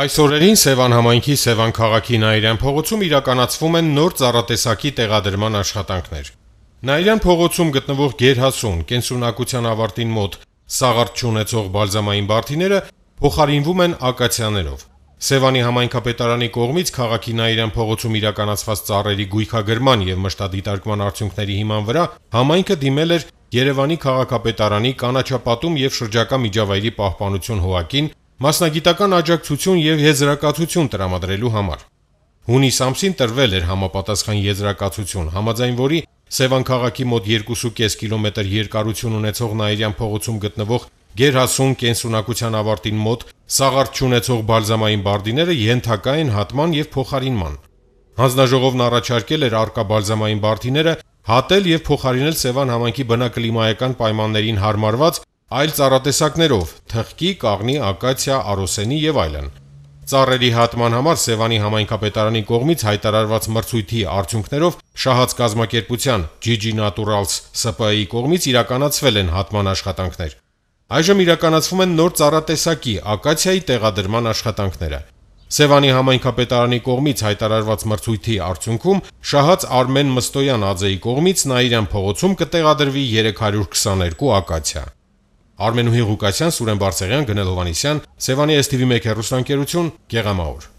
Այս օրերին Սևան համայնքի Սևան քաղաքի Նայիրյան փողոցում իրականացվում են նոր ծառատեսակի տեղադրման աշխատանքներ։ Նայիրյան փողոցում գտնվող Գերհասուն կենսունակության ավարտին մոտ սաղարտ չունեցող բալզամային բարթիները փոխարինվում են ակացիաներով։ Սևանի համայնքապետարանի կողմից քաղաքի Նայիրյան փողոցում իրականացված ծառերի գույքագրման եւ մշտադիտարկման արդյունքների հիման վրա համայնքը դիմել էր Երևանի քաղաքապետարանի կանաչապատում եւ շրջակա միջավայրի պահպանություն հողակին մասնագիտական աջակցություն եւ եզրակացություն տրամադրելու համար։ Հունիս ամսին տրվել էր համապատասխան եզրակացություն, համաձայն որի Սևան քաղաքի մոտ 2.5 կիլոմետր երկարություն ունեցող Նաիրյան փողոցում գտնվող Գերհասուն կենսունակության ավարտին մոտ սաղարթ ունեցող բալզամային բարդիները յենթակա են հատման եւ փոխարինման։ Հանձնաժողովն առաջարկել էր արկա բալզամային բարդիները հատել եւ փոխարինել Սևան համանքի բնակլիմայական պայմաններին հարմարված այլ ծառատեսակներով՝ թղկի, կաղնի, ակացիա, արոսենի եւ այլն։ Ծառերի հատման համար Սևանի համայնքապետարանի կողմից հայտարարված մրցույթի արդյունքներով շահած կազմակերպության GG Naturals ՍՊԸ-ի կողմից իրականացվել են հատման աշխատանքներ։ Այժմ իրականացվում են նոր ծառատեսակի ակացիայի տեղադրման աշխատանքները։ Սևանի համայնքապետարանի կողմից հայտարարված մրցույթի արդյունքում շահած Արմեն Մստոյան Աջեի կողմից Նաիրյան փողոցում կտեղադրվի 322 ակացիա։ Արմենուհի Ղուկասյան, Սուրեն Բարսեղյան, Գնել Հովանիսյան, Սևանի STV1 հեռուստաընկերություն, Գեղամաուր։